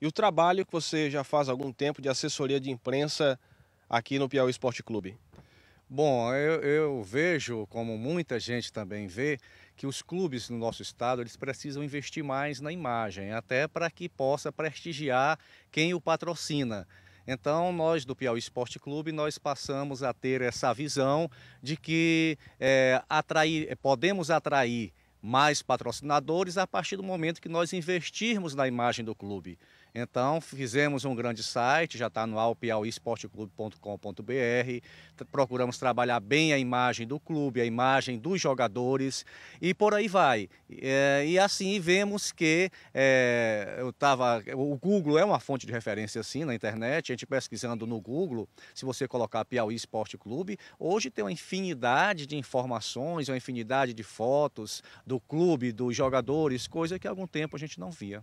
e o trabalho que você já faz há algum tempo de assessoria de imprensa aqui no Piauí Esporte Clube. Bom, eu, eu, vejo, como muita gente também vê, que os clubes no nosso estado eles precisam investir mais na imagem, até para que possa prestigiar quem o patrocina. Então, nós do Piauí Esporte Clube, nós passamos a ter essa visão de que é, atrair, é, podemos atrair mais patrocinadores a partir do momento que nós investirmos na imagem do clube. Então, fizemos um grande site, já está no alpiauiesporteclube.com.br. Procuramos trabalhar bem a imagem do clube, a imagem dos jogadores e por aí vai. É, e assim vemos que é, eu tava, o Google é uma fonte de referência assim na internet. A gente pesquisando no Google, se você colocar Piauí Esporte Clube, hoje tem uma infinidade de informações, uma infinidade de fotos do clube, dos jogadores, coisa que há algum tempo a gente não via.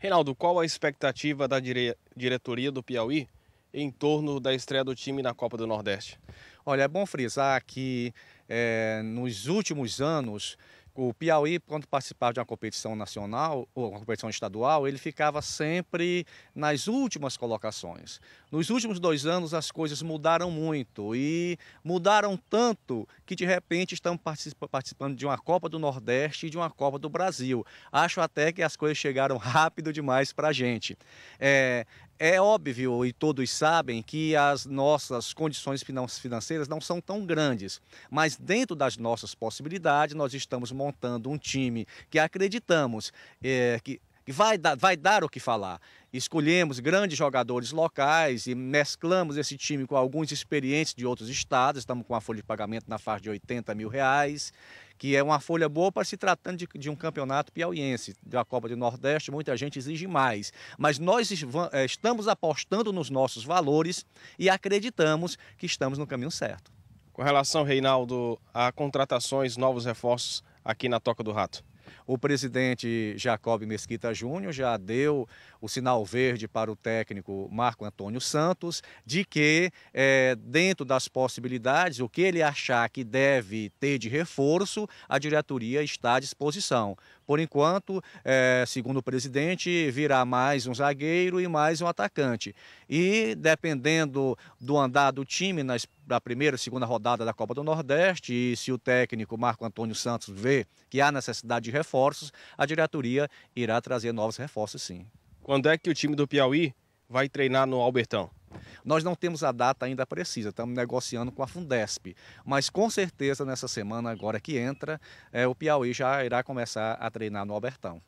Reinaldo, qual a expectativa da dire... diretoria do Piauí em torno da estreia do time na Copa do Nordeste? Olha, é bom frisar que é, nos últimos anos o Piauí, quando participava de uma competição nacional ou uma competição estadual, ele ficava sempre nas últimas colocações. Nos últimos dois anos, as coisas mudaram muito e mudaram tanto que, de repente, estamos participando de uma Copa do Nordeste e de uma Copa do Brasil. Acho até que as coisas chegaram rápido demais para a gente. É, é óbvio e todos sabem que as nossas condições financeiras não são tão grandes, mas dentro das nossas possibilidades, nós estamos montando um time que acreditamos é, que e vai dar, vai dar o que falar. Escolhemos grandes jogadores locais e mesclamos esse time com alguns experientes de outros estados. Estamos com uma folha de pagamento na faixa de 80 mil reais, que é uma folha boa para se tratando de, de um campeonato piauiense. Da Copa do Nordeste, muita gente exige mais. Mas nós eh, estamos apostando nos nossos valores e acreditamos que estamos no caminho certo. Com relação, Reinaldo, a contratações, novos reforços aqui na Toca do Rato. O presidente Jacob Mesquita Júnior já deu o sinal verde para o técnico Marco Antônio Santos de que, é, dentro das possibilidades, o que ele achar que deve ter de reforço, a diretoria está à disposição. Por enquanto, é, segundo o presidente, virá mais um zagueiro e mais um atacante. E dependendo do andar do time nas primeira e segunda rodada da Copa do Nordeste e se o técnico Marco Antônio Santos vê que há necessidade de reforços, a diretoria irá trazer novos reforços sim. Quando é que o time do Piauí vai treinar no Albertão? Nós não temos a data ainda precisa, estamos negociando com a Fundesp, mas com certeza nessa semana agora que entra, é, o Piauí já irá começar a treinar no Albertão.